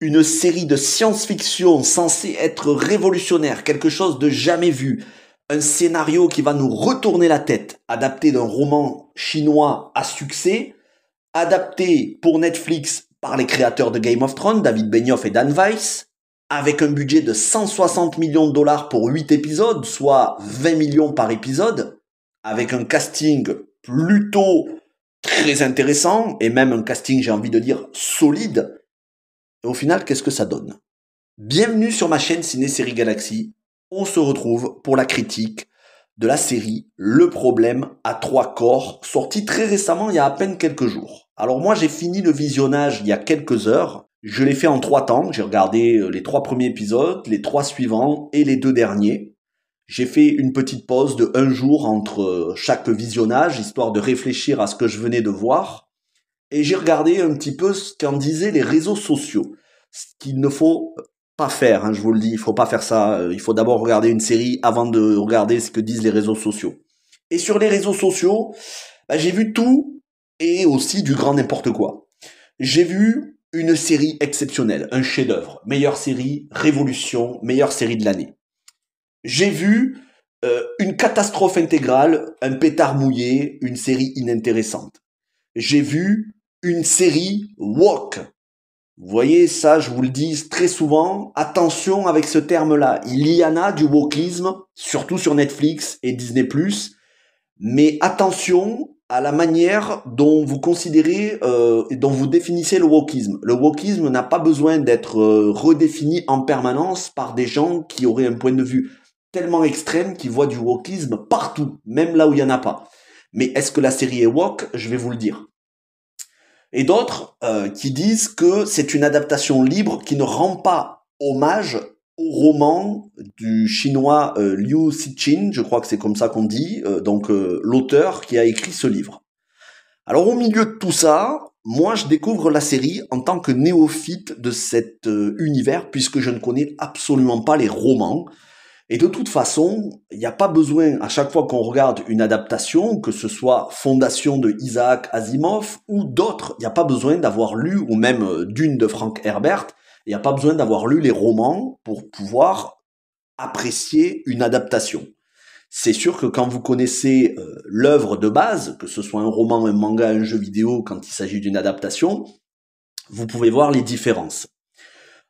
une série de science-fiction censée être révolutionnaire, quelque chose de jamais vu, un scénario qui va nous retourner la tête, adapté d'un roman chinois à succès, adapté pour Netflix par les créateurs de Game of Thrones, David Benioff et Dan Weiss, avec un budget de 160 millions de dollars pour 8 épisodes, soit 20 millions par épisode, avec un casting plutôt très intéressant, et même un casting, j'ai envie de dire, solide, et au final, qu'est-ce que ça donne Bienvenue sur ma chaîne Ciné-Série Galaxy. On se retrouve pour la critique de la série Le problème à trois corps, sortie très récemment il y a à peine quelques jours. Alors moi j'ai fini le visionnage il y a quelques heures. Je l'ai fait en trois temps. J'ai regardé euh, les trois premiers épisodes, les trois suivants et les deux derniers. J'ai fait une petite pause de un jour entre euh, chaque visionnage, histoire de réfléchir à ce que je venais de voir et j'ai regardé un petit peu ce qu'en disaient les réseaux sociaux, ce qu'il ne faut pas faire, hein, je vous le dis, il faut pas faire ça. Euh, il faut d'abord regarder une série avant de regarder ce que disent les réseaux sociaux. Et sur les réseaux sociaux, bah, j'ai vu tout et aussi du grand n'importe quoi. J'ai vu une série exceptionnelle, un chef-d'œuvre, meilleure série, révolution, meilleure série de l'année. J'ai vu euh, une catastrophe intégrale, un pétard mouillé, une série inintéressante. J'ai vu une série woke. Vous voyez, ça, je vous le dis très souvent. Attention avec ce terme-là. Il y en a du wokisme, surtout sur Netflix et Disney+. Mais attention à la manière dont vous considérez, euh, dont vous définissez le wokisme. Le wokisme n'a pas besoin d'être euh, redéfini en permanence par des gens qui auraient un point de vue tellement extrême qu'ils voient du wokisme partout, même là où il n'y en a pas. Mais est-ce que la série est woke Je vais vous le dire et d'autres euh, qui disent que c'est une adaptation libre qui ne rend pas hommage au roman du chinois euh, Liu Cixin, je crois que c'est comme ça qu'on dit, euh, donc l'auteur qui a écrit ce livre. Alors au milieu de tout ça, moi je découvre la série en tant que néophyte de cet univers puisque je ne connais absolument pas les romans. Et de toute façon, il n'y a pas besoin, à chaque fois qu'on regarde une adaptation, que ce soit Fondation de Isaac Asimov ou d'autres, il n'y a pas besoin d'avoir lu, ou même euh, d'une de Frank Herbert, il n'y a pas besoin d'avoir lu les romans pour pouvoir apprécier une adaptation. C'est sûr que quand vous connaissez euh, l'œuvre de base, que ce soit un roman, un manga, un jeu vidéo, quand il s'agit d'une adaptation, vous pouvez voir les différences.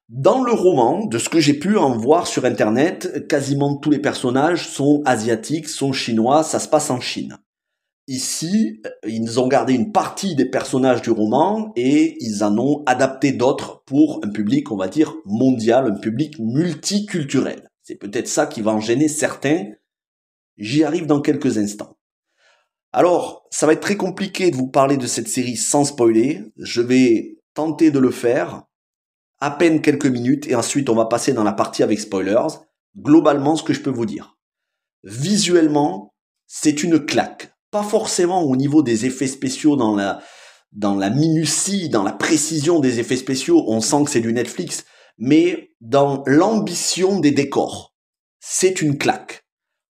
Dans le roman, de ce que j'ai pu en voir sur Internet, quasiment tous les personnages sont asiatiques, sont chinois, ça se passe en Chine. Ici, ils ont gardé une partie des personnages du roman et ils en ont adapté d'autres pour un public, on va dire, mondial, un public multiculturel. C'est peut-être ça qui va en gêner certains. J'y arrive dans quelques instants. Alors, ça va être très compliqué de vous parler de cette série sans spoiler. Je vais tenter de le faire à peine quelques minutes et ensuite on va passer dans la partie avec spoilers. Globalement, ce que je peux vous dire. Visuellement, c'est une claque. Pas forcément au niveau des effets spéciaux dans la, dans la minutie, dans la précision des effets spéciaux. On sent que c'est du Netflix, mais dans l'ambition des décors. C'est une claque.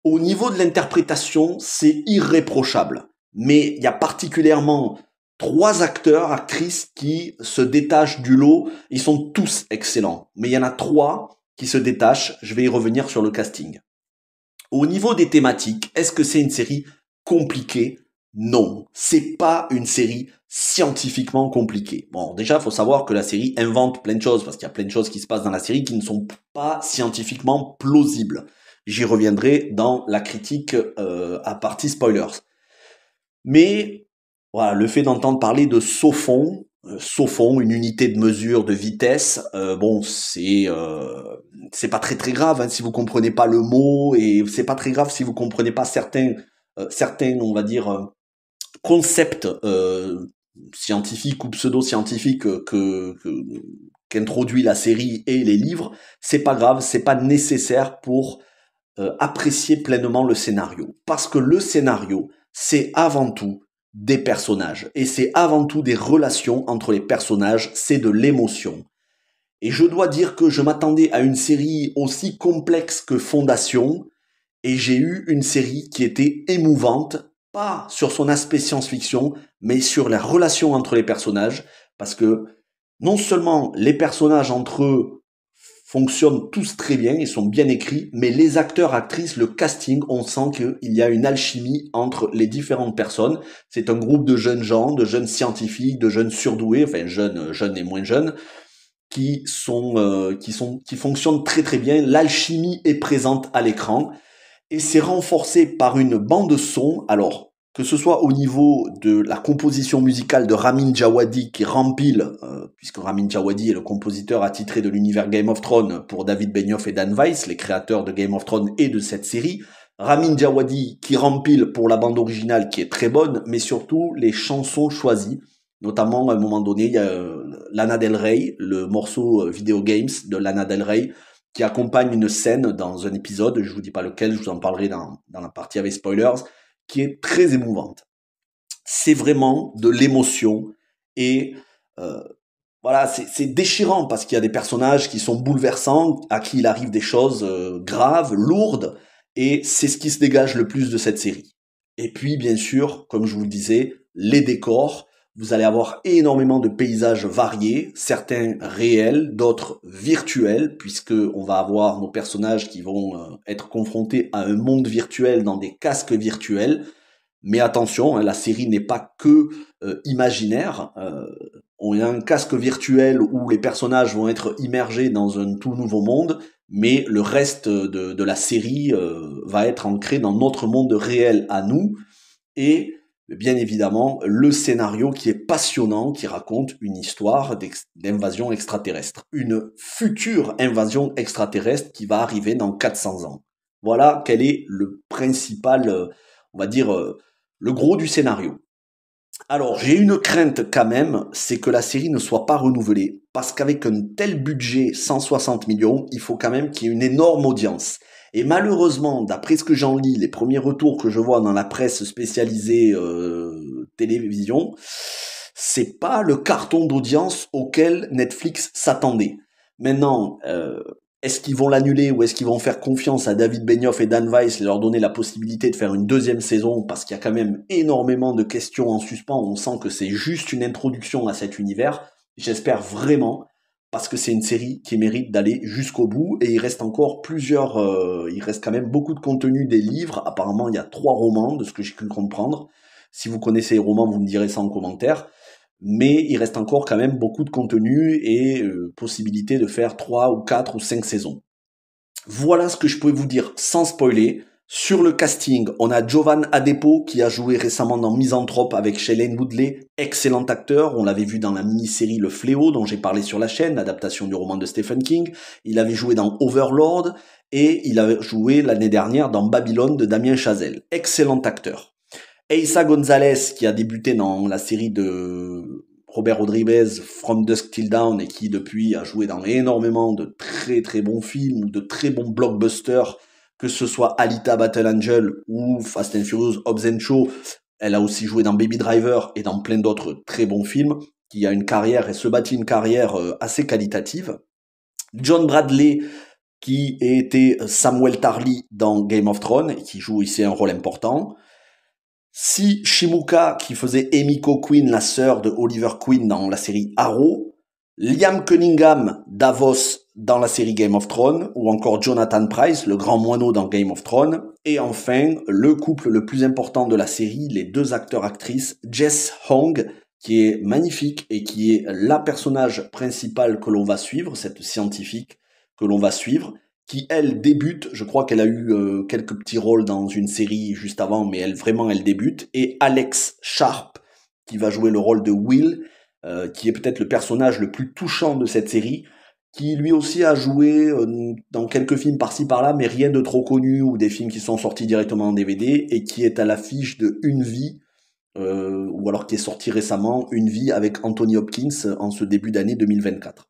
Au niveau de l'interprétation, c'est irréprochable. Mais il y a particulièrement trois acteurs, actrices qui se détachent du lot. Ils sont tous excellents, mais il y en a trois qui se détachent. Je vais y revenir sur le casting. Au niveau des thématiques, est-ce que c'est une série compliquée Non, c'est pas une série scientifiquement compliquée. Bon, déjà, faut savoir que la série invente plein de choses parce qu'il y a plein de choses qui se passent dans la série qui ne sont pas scientifiquement plausibles. J'y reviendrai dans la critique euh, à partie spoilers. Mais voilà, le fait d'entendre parler de Sophon, euh, une unité de mesure de vitesse, euh, bon, euh, c'est pas très très grave hein, si vous comprenez pas le mot et c'est pas très grave si vous comprenez pas certains certains, on va dire, concepts scientifiques ou pseudo-scientifiques qu'introduit la série et les livres, c'est pas grave, c'est pas nécessaire pour apprécier pleinement le scénario. Parce que le scénario, c'est avant tout des personnages. Et c'est avant tout des relations entre les personnages, c'est de l'émotion. Et je dois dire que je m'attendais à une série aussi complexe que Fondation, et j'ai eu une série qui était émouvante, pas sur son aspect science-fiction, mais sur la relation entre les personnages, parce que non seulement les personnages entre eux fonctionnent tous très bien, ils sont bien écrits, mais les acteurs, actrices, le casting, on sent qu'il y a une alchimie entre les différentes personnes. C'est un groupe de jeunes gens, de jeunes scientifiques, de jeunes surdoués, enfin jeunes, jeunes et moins jeunes, qui sont, euh, qui sont, qui fonctionnent très très bien. L'alchimie est présente à l'écran et c'est renforcé par une bande son. Alors que ce soit au niveau de la composition musicale de Ramin Djawadi qui rempile, euh, puisque Ramin Djawadi est le compositeur attitré de l'univers Game of Thrones pour David Benioff et Dan Weiss, les créateurs de Game of Thrones et de cette série, Ramin Djawadi qui rempile pour la bande originale qui est très bonne, mais surtout les chansons choisies, notamment à un moment donné, il y a euh, Lana Del Rey, le morceau euh, Video Games de Lana Del Rey, qui accompagne une scène dans un épisode, je vous dis pas lequel, je vous en parlerai dans, dans la partie avec spoilers, qui est très émouvante. C'est vraiment de l'émotion et euh, voilà, c'est déchirant parce qu'il y a des personnages qui sont bouleversants, à qui il arrive des choses euh, graves, lourdes, et c'est ce qui se dégage le plus de cette série. Et puis, bien sûr, comme je vous le disais, les décors, vous allez avoir énormément de paysages variés, certains réels, d'autres virtuels, puisque on va avoir nos personnages qui vont euh, être confrontés à un monde virtuel dans des casques virtuels. Mais attention, hein, la série n'est pas que euh, imaginaire. Euh, on a un casque virtuel où les personnages vont être immergés dans un tout nouveau monde, mais le reste de, la série va être ancré dans notre monde réel à nous. Et bien évidemment le scénario qui est passionnant, qui raconte une histoire d'invasion extraterrestre, une future invasion extraterrestre qui va arriver dans 400 ans. Voilà quel est le principal, euh, on va dire, euh, le gros du scénario. Alors j'ai une crainte quand même, c'est que la série ne soit pas renouvelée, parce qu'avec un tel budget, 160 millions, il faut quand même qu'il y ait une énorme audience. Et malheureusement, d'après ce que j'en lis, les premiers retours que je vois dans la presse spécialisée euh, télévision, c'est pas le carton d'audience auquel Netflix s'attendait. Maintenant, euh, est-ce qu'ils vont l'annuler ou est-ce qu'ils vont faire confiance à David Benioff et Dan Weiss et leur donner la possibilité de faire une deuxième saison parce qu'il y a quand même énormément de questions en suspens. On sent que c'est juste une introduction à cet univers. J'espère vraiment parce que c'est une série qui mérite d'aller jusqu'au bout et il reste encore plusieurs, euh, il reste quand même beaucoup de contenu des livres. Apparemment, il y a trois romans de ce que j'ai pu comprendre. Si vous connaissez les romans, vous me direz ça en commentaire. Mais il reste encore quand même beaucoup de contenu et euh, possibilité de faire trois ou quatre ou cinq saisons. Voilà ce que je pouvais vous dire sans spoiler. Sur le casting, on a Jovan Adepo qui a joué récemment dans Misanthrope avec Shailene Woodley, excellent acteur, on l'avait vu dans la mini-série Le Fléau dont j'ai parlé sur la chaîne, adaptation du roman de Stephen King, il avait joué dans Overlord et il avait joué l'année dernière dans Babylone de Damien Chazelle, excellent acteur. Eissa Gonzalez qui a débuté dans la série de Robert Rodriguez From Dusk Till Dawn et qui depuis a joué dans énormément de très très bons films, de très bons blockbusters que ce soit Alita Battle Angel ou Fast and Furious Hobbs and Show, elle a aussi joué dans Baby Driver et dans plein d'autres très bons films, qui a une carrière et se bâtit une carrière euh, assez qualitative. John Bradley, qui était Samuel Tarly dans Game of Thrones, qui joue ici un rôle important. Si Shimuka, qui faisait Emiko Queen, la sœur de Oliver Queen dans la série Arrow, Liam Cunningham, Davos dans la série Game of Thrones, ou encore Jonathan Price, le grand moineau dans Game of Thrones, et enfin le couple le plus important de la série, les deux acteurs-actrices, Jess Hong, qui est magnifique et qui est la personnage principale que l'on va suivre, cette scientifique que l'on va suivre, qui elle débute, je crois qu'elle a eu euh, quelques petits rôles dans une série juste avant, mais elle vraiment elle débute, et Alex Sharp, qui va jouer le rôle de Will, euh, qui est peut-être le personnage le plus touchant de cette série, qui lui aussi a joué euh, dans quelques films par-ci par-là, mais rien de trop connu, ou des films qui sont sortis directement en DVD, et qui est à l'affiche de Une vie, euh, ou alors qui est sorti récemment, Une vie avec Anthony Hopkins en ce début d'année 2024.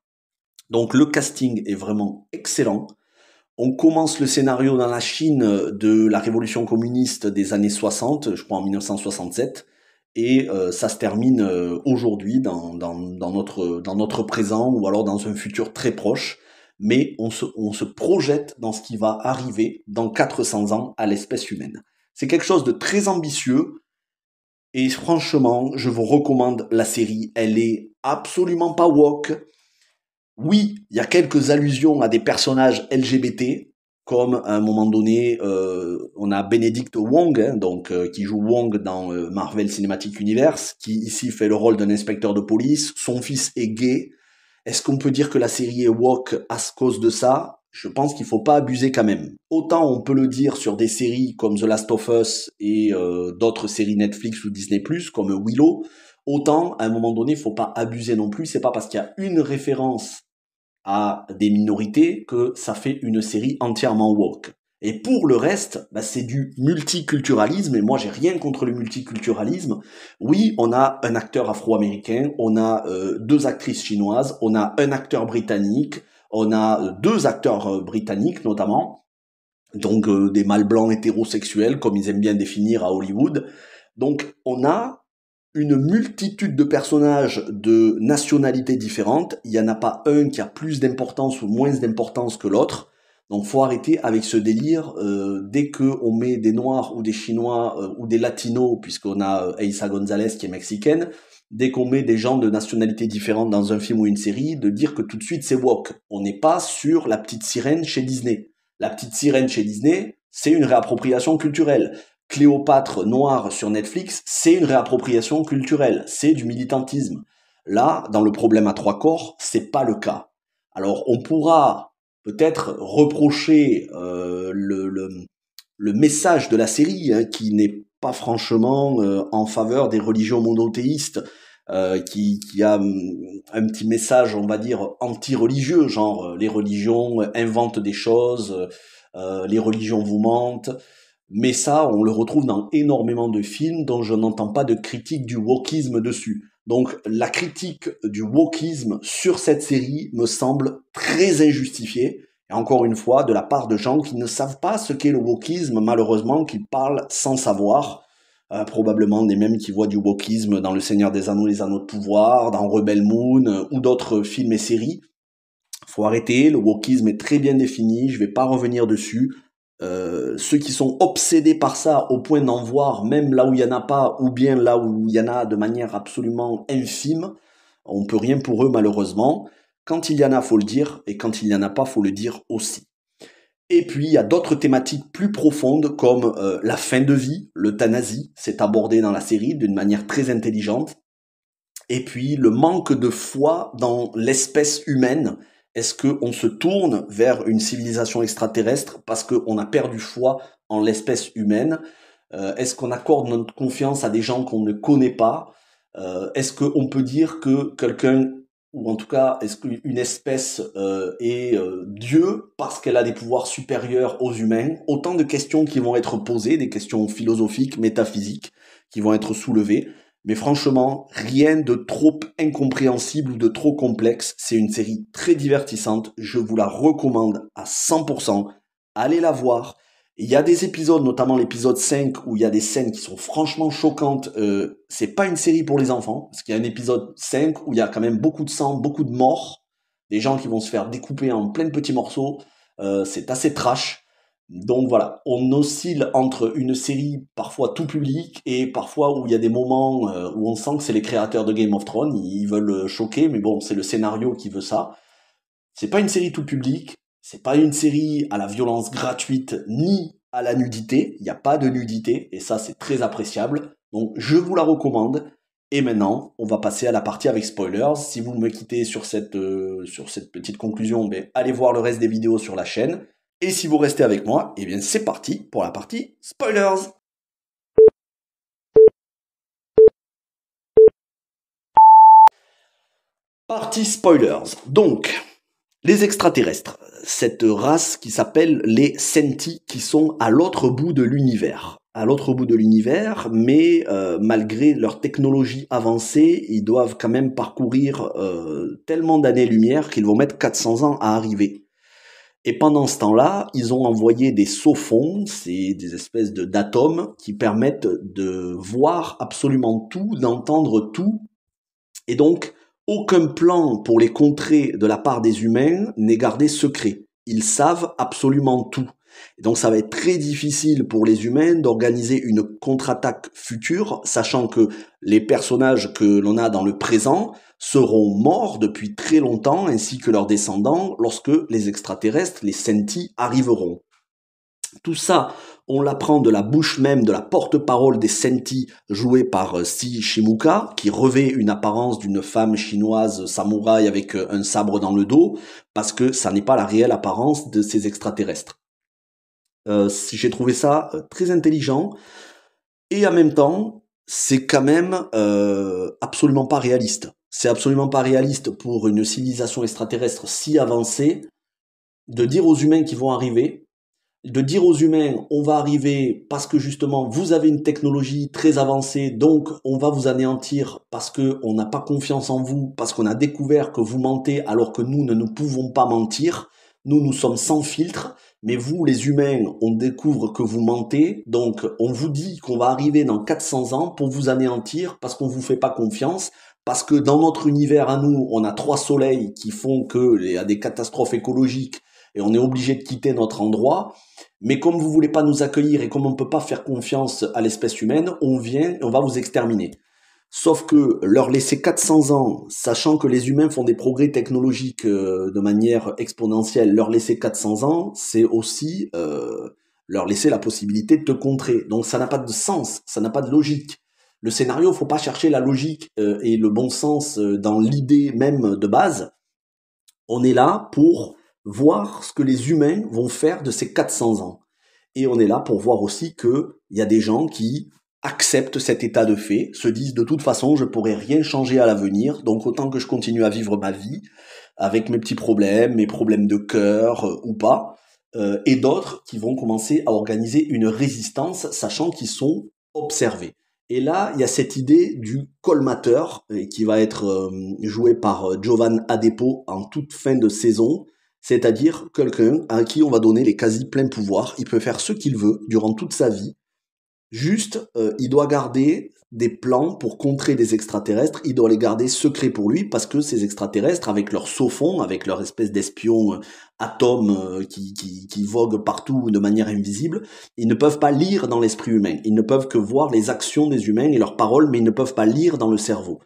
Donc le casting est vraiment excellent. On commence le scénario dans la Chine de la révolution communiste des années 60, je crois en 1967 et euh, ça se termine euh, aujourd'hui dans, dans, dans, notre, dans notre présent ou alors dans un futur très proche, mais on se, on se projette dans ce qui va arriver dans 400 ans à l'espèce humaine. C'est quelque chose de très ambitieux et franchement, je vous recommande la série, elle est absolument pas woke. Oui, il y a quelques allusions à des personnages LGBT, comme à un moment donné, euh, on a Benedict Wong, hein, donc euh, qui joue Wong dans euh, Marvel Cinematic Universe, qui ici fait le rôle d'un inspecteur de police. Son fils est gay. Est-ce qu'on peut dire que la série est woke à cause de ça Je pense qu'il faut pas abuser quand même. Autant on peut le dire sur des séries comme The Last of Us et d'autres séries Netflix ou Disney+, comme Willow, autant à un moment donné, il faut pas abuser non plus. C'est pas parce qu'il y a une référence à des minorités que ça fait une série entièrement woke. Et pour le reste, bah, c'est du multiculturalisme, et moi j'ai rien contre le multiculturalisme. Oui, on a un acteur afro-américain, on a euh, deux actrices chinoises, on a un acteur britannique, on a euh, deux acteurs euh, britanniques notamment, donc des mâles blancs hétérosexuels, comme ils aiment bien définir à Hollywood. Donc on a une multitude de personnages de nationalités différentes. Il n'y en a pas un qui a plus d'importance ou moins d'importance que l'autre. Donc faut arrêter avec ce délire. Euh, dès que on met des Noirs ou des Chinois euh, ou des Latinos, puisqu'on a euh, Aisa Gonzalez qui est mexicaine, dès qu'on met des gens de nationalités différentes dans un film ou une série, de dire que tout de suite c'est woke. On n'est pas sur la petite sirène chez Disney. La petite sirène chez Disney, c'est une réappropriation culturelle. Cléopâtre noire sur Netflix, c'est une réappropriation culturelle, c'est du militantisme. Là, dans le problème à trois corps, c'est pas le cas. Alors, on pourra peut-être reprocher euh, le, message de la série, hein, qui n'est pas franchement euh, en faveur des religions monothéistes, euh, qui, qui, a hum, un petit message, on va dire, anti-religieux, genre les religions inventent des choses, les religions vous mentent. Mais ça, on le retrouve dans énormément de films dont je n'entends pas de critique du wokisme dessus. Donc la critique du wokisme sur cette série me semble très injustifiée. Et encore une fois, de la part de gens qui ne savent pas ce qu'est le wokisme, malheureusement, qui parlent sans savoir. Euh, probablement des mêmes qui voient du wokisme dans Le Seigneur des Anneaux, Les Anneaux de Pouvoir, dans Rebel Moon euh, ou d'autres films et séries. Faut arrêter, le wokisme est très bien défini, je ne vais pas revenir dessus. Euh, ceux qui sont obsédés par ça au point d'en voir même là où il n'y en a pas ou bien là où il y en a de manière absolument infime, on peut rien pour eux malheureusement. Quand il y en a, faut le dire, et quand il n'y en a pas, faut le dire aussi. Et puis il y a d'autres thématiques plus profondes comme euh, la fin de vie, l'euthanasie, c'est abordé dans la série d'une manière très intelligente. Et puis le manque de foi dans l'espèce humaine est-ce qu'on se tourne vers une civilisation extraterrestre parce qu'on a perdu foi en l'espèce humaine euh, Est-ce qu'on accorde notre confiance à des gens qu'on ne connaît pas euh, Est-ce qu'on peut dire que quelqu'un, ou en tout cas, est-ce qu'une espèce euh, est Dieu parce qu'elle a des pouvoirs supérieurs aux humains Autant de questions qui vont être posées, des questions philosophiques, métaphysiques, qui vont être soulevées. Mais franchement, rien de trop incompréhensible ou de trop complexe. C'est une série très divertissante. Je vous la recommande à 100%. Allez la voir. Il y a des épisodes, notamment l'épisode 5, où il y a des scènes qui sont franchement choquantes. Euh, c'est pas une série pour les enfants, parce qu'il y a un épisode 5 où il y a quand même beaucoup de sang, beaucoup de morts, des gens qui vont se faire découper en plein petits morceaux. Euh, c'est assez trash donc voilà, on oscille entre une série parfois tout public et parfois où il y a des moments euh, où on sent que c'est les créateurs de Game of Thrones, ils veulent euh, choquer, mais bon, c'est le scénario qui veut ça. C'est pas une série tout public, c'est pas une série à la violence gratuite ni à la nudité, il n'y a pas de nudité, et ça c'est très appréciable. Donc je vous la recommande. Et maintenant, on va passer à la partie avec spoilers. Si vous me quittez sur cette, euh, petite conclusion, ben, allez voir le reste des vidéos sur la chaîne. Et si vous restez avec moi, eh bien c'est parti pour la partie spoilers. Partie spoilers. Donc, les extraterrestres, cette race qui s'appelle les Senti, qui sont à l'autre bout de l'univers. À l'autre bout de l'univers, mais euh, malgré leur technologie avancée, ils doivent quand même parcourir euh, tellement d'années-lumière qu'ils vont mettre 400 ans à arriver. Et pendant ce temps-là, ils ont envoyé des sophons, c'est des espèces de d'atomes qui permettent de voir absolument tout, d'entendre tout. Et donc, aucun plan pour les contrer de la part des humains n'est gardé secret. Ils savent absolument tout donc ça va être très difficile pour les humains d'organiser une contre-attaque future, sachant que les personnages que l'on a dans le présent seront morts depuis très longtemps, ainsi que leurs descendants, lorsque les extraterrestres, les sentis, arriveront. Tout ça, on l'apprend de la bouche même de la porte-parole des sentis jouée par euh, Si Shimuka, qui revêt une apparence d'une femme chinoise samouraï avec euh, un sabre dans le dos, parce que ça n'est pas la réelle apparence de ces extraterrestres. Euh, j'ai trouvé ça euh, très intelligent. Et en même temps, c'est quand même euh, absolument pas réaliste. C'est absolument pas réaliste pour une civilisation extraterrestre si avancée de dire aux humains qu'ils vont arriver, de dire aux humains on va arriver parce que justement vous avez une technologie très avancée, donc on va vous anéantir parce que on n'a pas confiance en vous, parce qu'on a découvert que vous mentez alors que nous ne pouvons pas mentir, nous nous sommes sans filtre, mais vous, les humains, on découvre que vous mentez, donc on vous dit qu'on va arriver dans 400 ans pour vous anéantir parce qu'on ne vous fait pas confiance, parce que dans notre univers à nous, on a trois soleils qui font qu'il y a des catastrophes écologiques et on est obligé de quitter notre endroit. Mais comme vous voulez pas nous accueillir et comme on ne peut pas faire confiance à l'espèce humaine, on vient, et on va vous exterminer. Sauf que leur laisser 400 ans, sachant que les humains font des progrès technologiques euh, de manière exponentielle, leur laisser 400 ans, c'est aussi euh, leur laisser la possibilité de te contrer. Donc ça n'a pas de sens, ça n'a pas de logique. Le scénario, ne faut pas chercher la logique euh, et le bon sens dans l'idée même de base. On est là pour voir ce que les humains vont faire de ces 400 ans. Et on est là pour voir aussi qu'il y a des gens qui acceptent cet état de fait, se disent de toute façon je pourrai rien changer à l'avenir, donc autant que je continue à vivre ma vie avec mes petits problèmes, mes problèmes de cœur euh, ou pas, euh, et d'autres qui vont commencer à organiser une résistance, sachant qu'ils sont observés. Et là, il y a cette idée du colmateur euh, qui va être joué par Giovanni Adepo en toute fin de saison, c'est-à-dire quelqu'un à qui on va donner les quasi pleins pouvoirs. Il peut faire ce qu'il veut durant toute sa vie Juste, euh, il doit garder des plans pour contrer des extraterrestres, il doit les garder secrets pour lui parce que ces extraterrestres, avec leur saufon, avec leur espèce d'espion euh, atome euh, qui, qui, qui, vogue partout de manière invisible, ils ne peuvent pas lire dans l'esprit humain. Ils ne peuvent que voir les actions des humains et leurs paroles, mais ils ne peuvent pas lire dans le cerveau.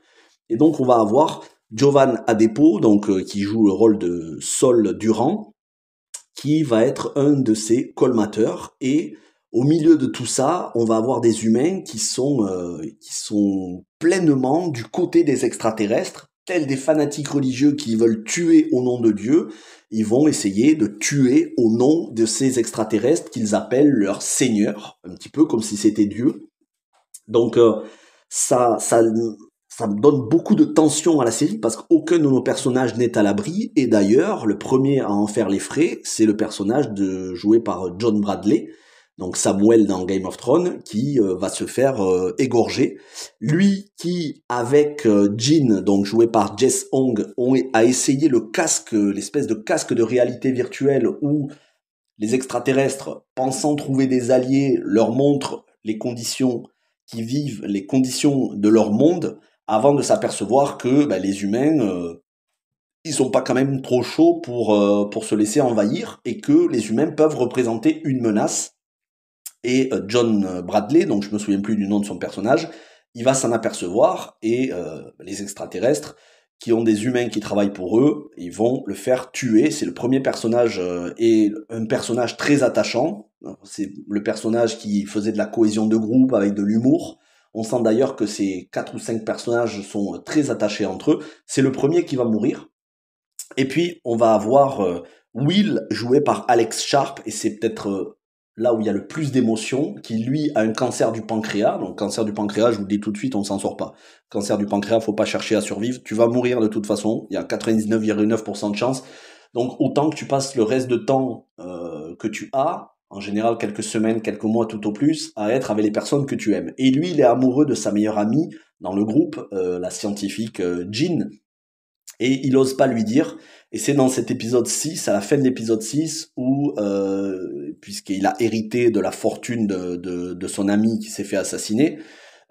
Et donc on va avoir Jovan Adepo, donc qui joue le rôle de Sol Durand, qui va être un de ses colmateurs et au milieu de tout ça, on va avoir des humains qui sont, euh, qui sont pleinement du côté des extraterrestres, tels des fanatiques religieux qui veulent tuer au nom de Dieu, ils vont essayer de tuer au nom de ces extraterrestres qu'ils appellent leur seigneur, un petit peu comme si c'était Dieu. Donc euh, ça, ça, ça donne beaucoup de tension à la série parce qu'aucun de nos personnages n'est à l'abri. Et d'ailleurs, le premier à en faire les frais, c'est le personnage de, joué par John Bradley, donc Samuel dans Game of Thrones, qui euh, va se faire euh, égorger. Lui qui, avec Jean, euh, Jin, donc joué par Jess Hong, a essayé le casque, l'espèce de casque de réalité virtuelle où les extraterrestres, pensant trouver des alliés, leur montrent les conditions qui vivent, les conditions de leur monde, avant de s'apercevoir que bah, les humains ils sont pas quand même trop chauds pour, pour se laisser envahir et que les humains peuvent représenter une menace et euh, John euh, Bradley, donc je me souviens plus du nom de son personnage, il va s'en apercevoir et euh, les extraterrestres qui ont des humains qui travaillent pour eux, ils vont le faire tuer. C'est le premier personnage et un personnage très attachant. C'est le personnage qui faisait de la cohésion de groupe avec de l'humour. On sent d'ailleurs que ces quatre ou cinq personnages sont très attachés entre eux. C'est le premier qui va mourir. Et puis on va avoir Will joué par Alex Sharp et c'est peut-être là où il y a le plus d'émotions, qui lui a un cancer du pancréas. Donc cancer du pancréas, je vous le dis tout de suite, on s'en sort pas. Cancer du pancréas, faut pas chercher à survivre. Tu vas mourir de toute façon. Il y a 99,9% de chance. Donc autant que tu passes le reste de temps euh, que tu as, en général quelques semaines, quelques mois tout au plus, à être avec les personnes que tu aimes. Et lui, il est amoureux de sa meilleure amie dans le groupe, euh, la scientifique euh, Jean, et il n'ose pas lui dire. Et c'est dans cet épisode 6, à la fin de l'épisode 6, où, euh, puisqu'il a hérité de la fortune de, son ami qui s'est fait assassiner,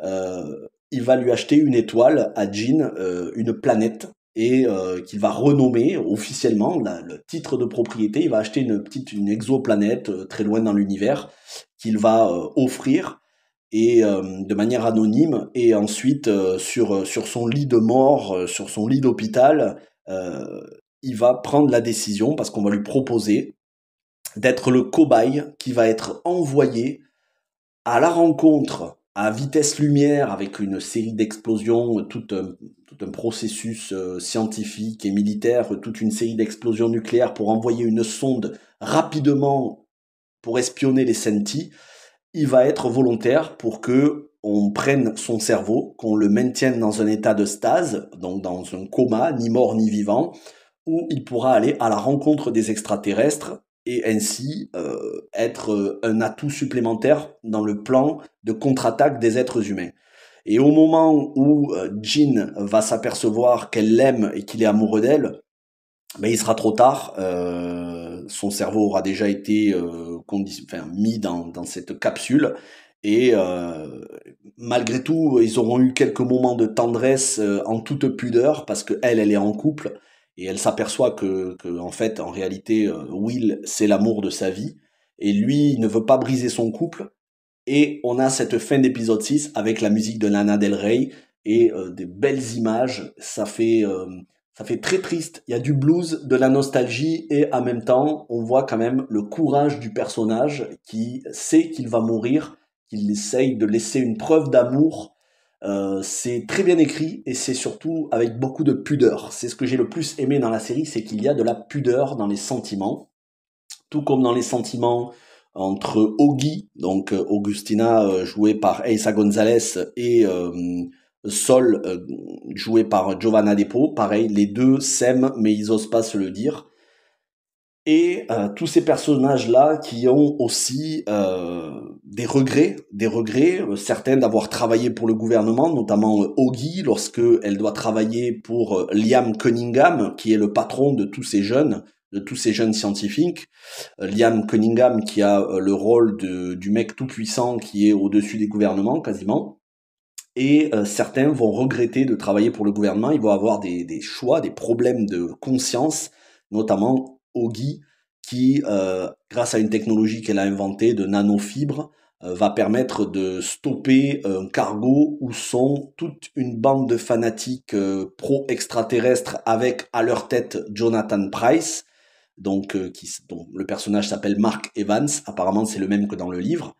euh, il va lui acheter une étoile à Jean, euh, une planète, et qu'il va renommer officiellement le titre de propriété. Il va acheter une petite une exoplanète très loin dans l'univers qu'il va offrir et euh, de manière anonyme et ensuite euh, sur, euh, sur son lit de mort, sur son lit d'hôpital, il va prendre la décision parce qu'on va lui proposer d'être le cobaye qui va être envoyé à la rencontre à vitesse lumière avec une série d'explosions, tout un, tout un processus scientifique et militaire, toute une série d'explosions nucléaires pour envoyer une sonde rapidement pour espionner les Sentis, il va être volontaire pour que on prenne son cerveau, qu'on le maintienne dans un état de stase, donc dans un coma, ni mort ni vivant, où il pourra aller à la rencontre des extraterrestres et ainsi euh, être euh, un atout supplémentaire dans le plan de contre-attaque des êtres humains. Et au moment où euh, Jean va s'apercevoir qu'elle l'aime et qu'il est amoureux d'elle, ben, il sera trop tard. son cerveau aura déjà été mis dans, cette capsule. Et euh, malgré tout, ils auront eu quelques moments de tendresse euh, en toute pudeur parce qu'elle, elle, elle est en couple et elle s'aperçoit que, en fait, en réalité, euh, Will, c'est l'amour de sa vie et lui il ne veut pas briser son couple. Et on a cette fin d'épisode 6 avec la musique de Lana Del Rey et des belles images. Ça fait ça fait très triste. Il y a du blues, de la nostalgie et en même temps, on voit quand même le courage du personnage qui sait qu'il va mourir, qu'il essaye de laisser une preuve d'amour. Euh, c'est très bien écrit et c'est surtout avec beaucoup de pudeur. C'est ce que j'ai le plus aimé dans la série, c'est qu'il y a de la pudeur dans les sentiments, tout comme dans les sentiments entre Augie, donc euh, Augustina euh, jouée par Eisa Gonzalez et Sol euh, joué par Giovanna Depo, pareil, les deux s'aiment mais ils osent pas se le dire. Et euh, tous ces personnages-là qui ont aussi euh, des regrets, des regrets, certains d'avoir travaillé pour le gouvernement, notamment Oggy, lorsque elle doit travailler pour Liam Cunningham, qui est le patron de tous ces jeunes, de tous ces jeunes scientifiques. Liam Cunningham qui a le rôle de, du mec tout puissant qui est au-dessus des gouvernements quasiment et euh, certains vont regretter de travailler pour le gouvernement, ils vont avoir des, choix, des problèmes de conscience, notamment Ogi, qui, euh, grâce à une technologie qu'elle a inventée de nanofibres, euh, va permettre de stopper un cargo où sont toute une bande de fanatiques pro-extraterrestres avec à leur tête Jonathan Price, donc, le personnage s'appelle Mark Evans, apparemment c'est le même que dans le livre,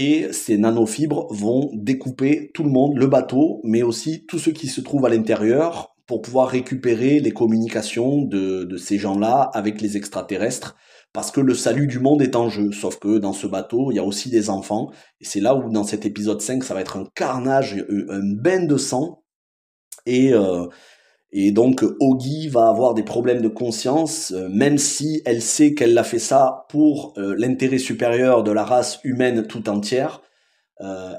et ces nanofibres vont découper tout le monde, le bateau, mais aussi tout ce qui se trouve à l'intérieur pour pouvoir récupérer les communications de, ces gens-là avec les extraterrestres parce que le salut du monde est en jeu. Sauf que dans ce bateau, il y a aussi des enfants. Et c'est là où, dans cet épisode 5, ça va être un carnage, euh, un bain de sang. Et, euh, et donc, euh, Oggy va avoir des problèmes de conscience, euh, même si elle sait qu'elle l'a fait ça pour euh, l'intérêt supérieur de la race humaine tout entière.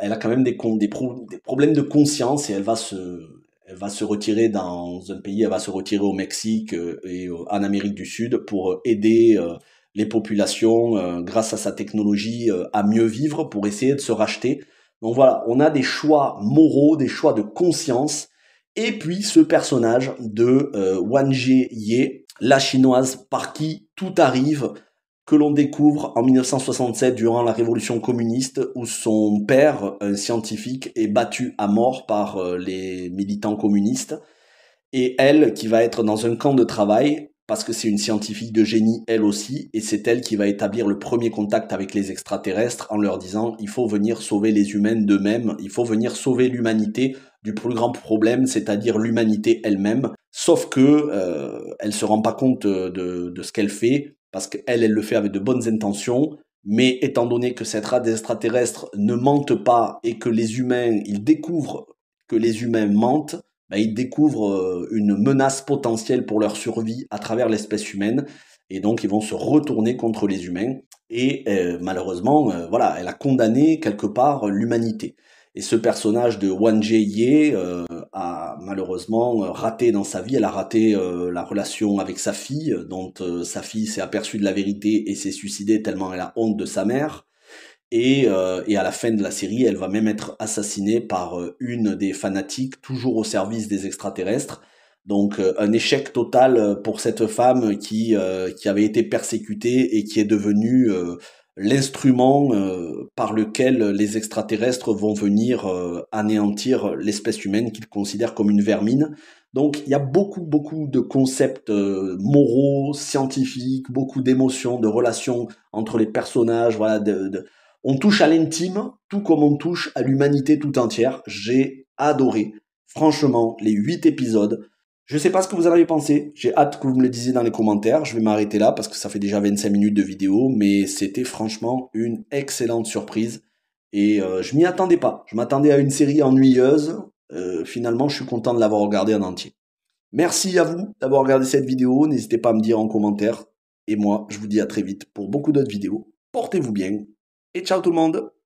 elle a quand même des, problèmes de conscience et elle va se retirer dans un pays, elle va se retirer au Mexique et en Amérique du Sud pour aider les populations, grâce à sa technologie, à mieux vivre, pour essayer de se racheter. Donc voilà, on a des choix moraux, des choix de conscience et puis ce personnage de euh, Wang Ye, la chinoise par qui tout arrive, que l'on découvre en 1967 durant la révolution communiste où son père, un scientifique, est battu à mort par euh, les militants communistes. Et elle, qui va être dans un camp de travail, parce que c'est une scientifique de génie elle aussi, et c'est elle qui va établir le premier contact avec les extraterrestres en leur disant il faut venir sauver les humains d'eux-mêmes, il faut venir sauver l'humanité du plus grand problème, c'est-à-dire l'humanité elle-même. Sauf que euh, elle se rend pas compte euh, de, de ce qu'elle fait, parce qu'elle, elle le fait avec de bonnes intentions, mais étant donné que cette race extraterrestre ne mente pas et que les humains, ils découvrent que les humains mentent, bah, ils découvrent euh, une menace potentielle pour leur survie à travers l'espèce humaine. Et donc, ils vont se retourner contre les humains. Et euh, malheureusement, euh, voilà, elle a condamné quelque part l'humanité. Et ce personnage de Wan Jie euh, a malheureusement raté dans sa vie. Elle a raté la relation avec sa fille, dont sa fille s'est aperçue de la vérité et s'est suicidée tellement elle a honte de sa mère. Et, euh, et, à la fin de la série, elle va même être assassinée par euh, une des fanatiques, toujours au service des extraterrestres. Donc euh, un échec total pour cette femme qui, qui avait été persécutée et qui est devenue l'instrument par lequel les extraterrestres vont venir anéantir l'espèce humaine qu'ils considèrent comme une vermine. Donc il y a beaucoup, beaucoup de concepts moraux, scientifiques, beaucoup d'émotions, de relations entre les personnages, voilà, de, de, on touche à l'intime, tout comme on touche à l'humanité tout entière. J'ai adoré, franchement, les 8 épisodes. Je ne sais pas ce que vous en avez pensé, j'ai hâte que vous me le disiez dans les commentaires, je vais m'arrêter là parce que ça fait déjà 25 minutes de vidéo, mais c'était franchement une excellente surprise et euh, je m'y attendais pas. Je m'attendais à une série ennuyeuse, euh, finalement je suis content de l'avoir regardée en entier. Merci à vous d'avoir regardé cette vidéo, n'hésitez pas à me dire en commentaire et moi je vous dis à très vite pour beaucoup d'autres vidéos. Portez-vous bien et ciao tout le monde